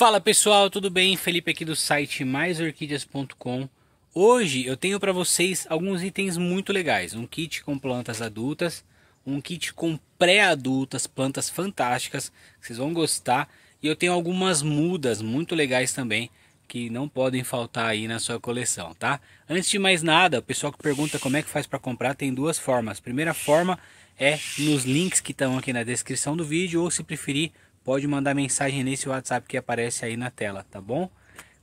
Fala pessoal, tudo bem? Felipe aqui do site maisorquídeas.com. Hoje eu tenho para vocês alguns itens muito legais: um kit com plantas adultas, um kit com pré-adultas, plantas fantásticas, vocês vão gostar, e eu tenho algumas mudas muito legais também que não podem faltar aí na sua coleção, tá? Antes de mais nada, o pessoal que pergunta como é que faz para comprar tem duas formas. primeira forma é nos links que estão aqui na descrição do vídeo ou se preferir pode mandar mensagem nesse WhatsApp que aparece aí na tela, tá bom?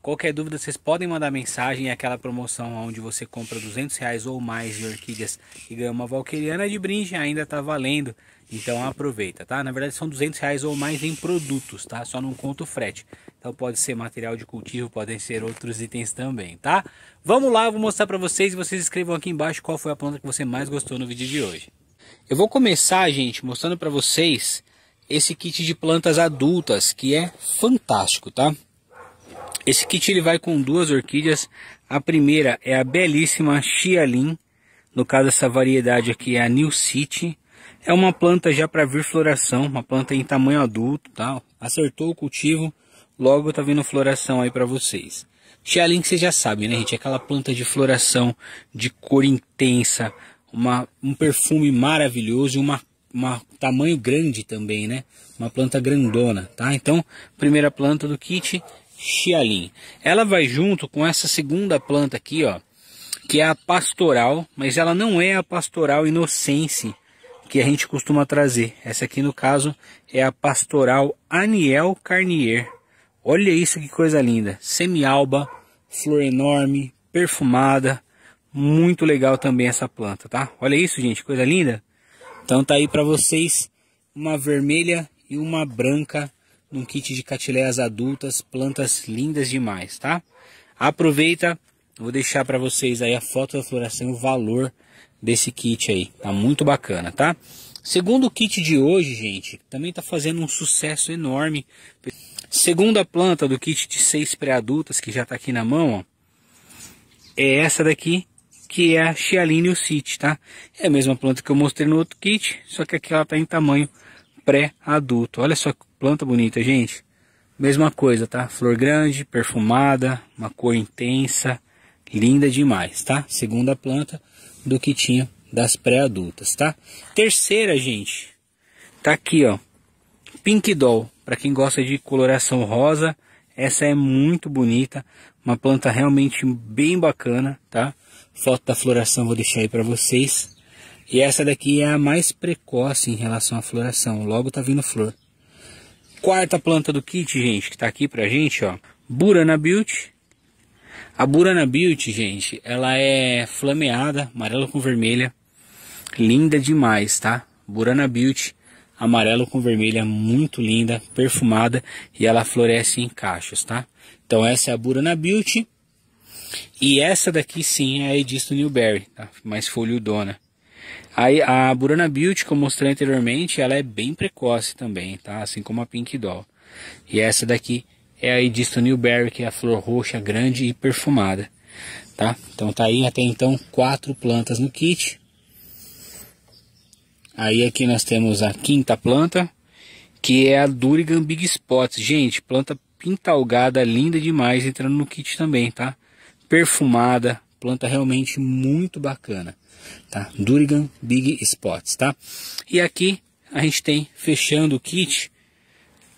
Qualquer dúvida, vocês podem mandar mensagem. É aquela promoção onde você compra 200 reais ou mais de orquídeas e ganha uma valqueriana de brinde ainda está valendo. Então aproveita, tá? Na verdade são 200 reais ou mais em produtos, tá? Só não conta o frete. Então pode ser material de cultivo, podem ser outros itens também, tá? Vamos lá, vou mostrar para vocês e vocês escrevam aqui embaixo qual foi a planta que você mais gostou no vídeo de hoje. Eu vou começar, gente, mostrando para vocês esse kit de plantas adultas, que é fantástico, tá? Esse kit ele vai com duas orquídeas. A primeira é a belíssima Xialin, no caso essa variedade aqui é a New City. É uma planta já para vir floração, uma planta em tamanho adulto, tá? Acertou o cultivo, logo tá vindo floração aí para vocês. Xialin que vocês já sabem, né, gente? É aquela planta de floração de cor intensa, uma, um perfume maravilhoso e uma uma tamanho grande também, né? Uma planta grandona, tá? Então, primeira planta do kit, Xialin. Ela vai junto com essa segunda planta aqui, ó, que é a pastoral, mas ela não é a pastoral inocense que a gente costuma trazer. Essa aqui, no caso, é a pastoral Aniel Carnier. Olha isso que coisa linda, semialba, flor enorme, perfumada, muito legal também essa planta, tá? Olha isso, gente, coisa linda. Então tá aí para vocês uma vermelha e uma branca num kit de catileias adultas, plantas lindas demais, tá? Aproveita, vou deixar para vocês aí a foto da floração e o valor desse kit aí. Tá muito bacana, tá? Segundo kit de hoje, gente, também tá fazendo um sucesso enorme. Segunda planta do kit de seis pré-adultas que já tá aqui na mão, ó, é essa daqui, que é a Chialine City, tá? É a mesma planta que eu mostrei no outro kit, só que aqui ela tá em tamanho pré-adulto. Olha só que planta bonita, gente. Mesma coisa, tá? Flor grande, perfumada, uma cor intensa, linda demais, tá? Segunda planta do que tinha das pré-adultas, tá? Terceira, gente, tá aqui, ó. Pink Doll, para quem gosta de coloração rosa, essa é muito bonita, uma planta realmente bem bacana, tá? Foto da floração vou deixar aí para vocês. E essa daqui é a mais precoce em relação à floração. Logo tá vindo flor. Quarta planta do kit, gente, que tá aqui pra gente, ó. Burana Beauty. A Burana Beauty, gente, ela é flameada, amarelo com vermelha. Linda demais, tá? Burana Beauty, amarelo com vermelha, muito linda, perfumada. E ela floresce em cachos, tá? Então essa é a Burana Beauty. E essa daqui sim é a Edisto Newberry, tá? mais folhudona. Aí a Burana Beauty, que eu mostrei anteriormente, ela é bem precoce também, tá? Assim como a Pink Doll. E essa daqui é a Edisto Newberry, que é a flor roxa grande e perfumada, tá? Então tá aí até então quatro plantas no kit. Aí aqui nós temos a quinta planta, que é a Durigan Big Spots. Gente, planta pintalgada, linda demais, entrando no kit também, tá? perfumada, planta realmente muito bacana, tá? Durigan Big Spots, tá? E aqui a gente tem, fechando o kit,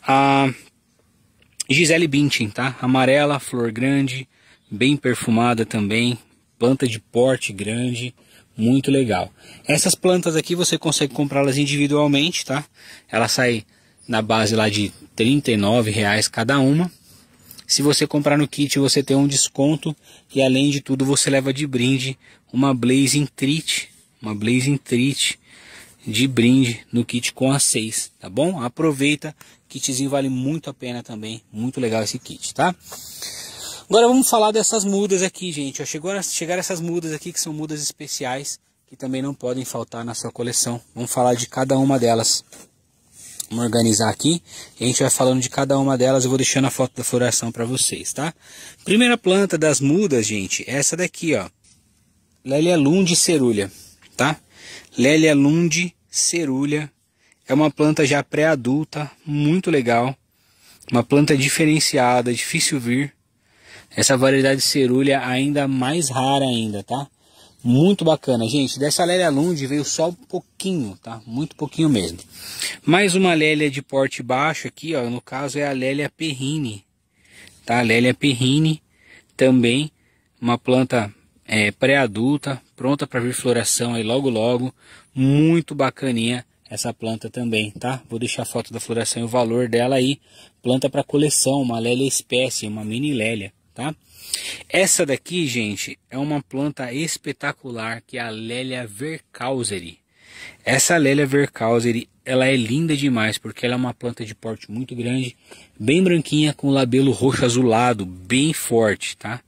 a Gisele Bintin tá? Amarela, flor grande, bem perfumada também, planta de porte grande, muito legal. Essas plantas aqui você consegue comprá-las individualmente, tá? Ela sai na base lá de R$ reais cada uma. Se você comprar no kit, você tem um desconto. E além de tudo, você leva de brinde uma Blazing Treat. Uma Blazing Treat de brinde no kit com a 6, tá bom? Aproveita, kitzinho vale muito a pena também, muito legal esse kit, tá? Agora vamos falar dessas mudas aqui, gente. Chegaram chegar essas mudas aqui que são mudas especiais que também não podem faltar na sua coleção. Vamos falar de cada uma delas. Vamos organizar aqui. E a gente vai falando de cada uma delas. Eu vou deixando a foto da floração para vocês, tá? Primeira planta das mudas, gente. É essa daqui, ó. Lélia Lundi cerulha, tá? Lélia Lundi cerulha. É uma planta já pré-adulta, muito legal. Uma planta diferenciada, difícil vir. Essa variedade cerulha ainda mais rara ainda, tá? Muito bacana, gente. Dessa Lélia Lund veio só um pouquinho, tá? Muito pouquinho mesmo. Mais uma Lélia de porte baixo aqui, ó. No caso é a Lélia Perrine, tá? A Lélia Perrine também, uma planta é, pré-adulta, pronta para vir floração aí logo logo. Muito bacaninha essa planta também, tá? Vou deixar a foto da floração e o valor dela aí. Planta para coleção, uma Lélia espécie, uma mini Lélia tá? Essa daqui, gente, é uma planta espetacular que é a Lélia vercauseri. Essa Lélia vercauseri, ela é linda demais porque ela é uma planta de porte muito grande, bem branquinha com labelo roxo azulado, bem forte, tá?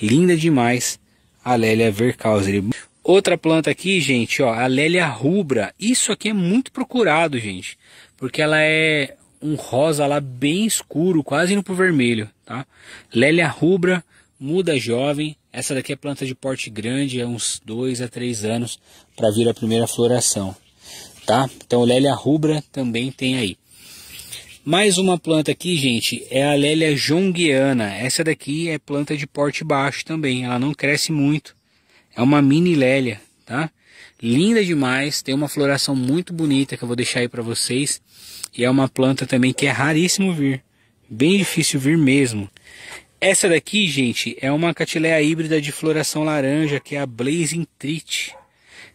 Linda demais a Lélia vercauseri. Outra planta aqui, gente, ó, a Lélia rubra. Isso aqui é muito procurado, gente, porque ela é um rosa lá bem escuro, quase indo pro vermelho, tá? Lélia rubra, muda jovem. Essa daqui é planta de porte grande, é uns 2 a 3 anos para vir a primeira floração, tá? Então Lélia rubra também tem aí. Mais uma planta aqui, gente, é a Lélia jonguiana. Essa daqui é planta de porte baixo também, ela não cresce muito. É uma mini Lélia, tá? linda demais, tem uma floração muito bonita que eu vou deixar aí para vocês. E é uma planta também que é raríssimo vir, bem difícil vir mesmo. Essa daqui, gente, é uma catileia híbrida de floração laranja, que é a Blazing Treat.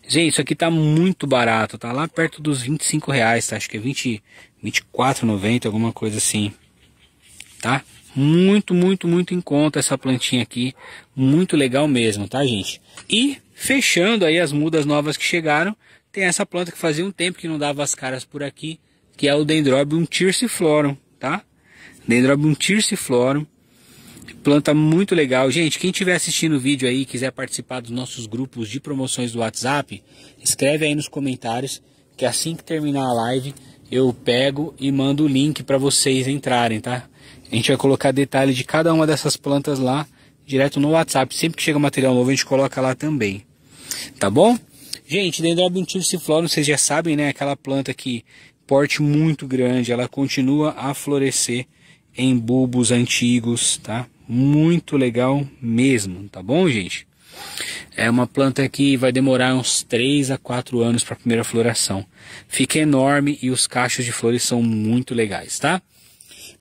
Gente, isso aqui tá muito barato, tá lá perto dos 25 reais, tá? Acho que é 24,90, alguma coisa assim, tá? muito, muito, muito em conta essa plantinha aqui. Muito legal mesmo, tá, gente? E fechando aí as mudas novas que chegaram, tem essa planta que fazia um tempo que não dava as caras por aqui, que é o Dendrobium tirsiflorum, tá? Dendrobium tirsiflorum. Planta muito legal. Gente, quem estiver assistindo o vídeo aí quiser participar dos nossos grupos de promoções do WhatsApp, escreve aí nos comentários que assim que terminar a live eu pego e mando o link para vocês entrarem, tá? A gente vai colocar detalhe de cada uma dessas plantas lá direto no WhatsApp. Sempre que chega material novo, a gente coloca lá também. Tá bom? Gente, Dendrobium florus, vocês já sabem, né? Aquela planta que porte muito grande, ela continua a florescer em bulbos antigos, tá? Muito legal mesmo, tá bom, gente? É uma planta que vai demorar uns 3 a 4 anos para a primeira floração. Fica enorme e os cachos de flores são muito legais, tá?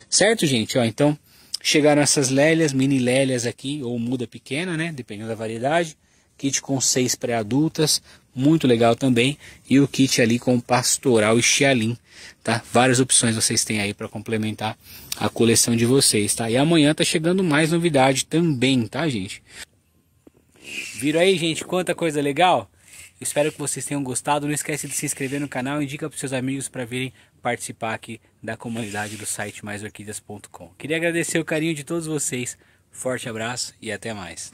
Certo, gente? Ó, então chegaram essas lélias, mini lélias aqui, ou muda pequena, né? Dependendo da variedade. Kit com seis pré-adultas, muito legal também. E o kit ali com pastoral e chialim, tá? Várias opções vocês têm aí para complementar a coleção de vocês, tá? E amanhã tá chegando mais novidade também, tá, gente? Viram aí, gente? Quanta coisa legal! Espero que vocês tenham gostado. Não esquece de se inscrever no canal, indica para seus amigos para virem participar aqui da comunidade do site maisorquídeas.com. Queria agradecer o carinho de todos vocês. Forte abraço e até mais.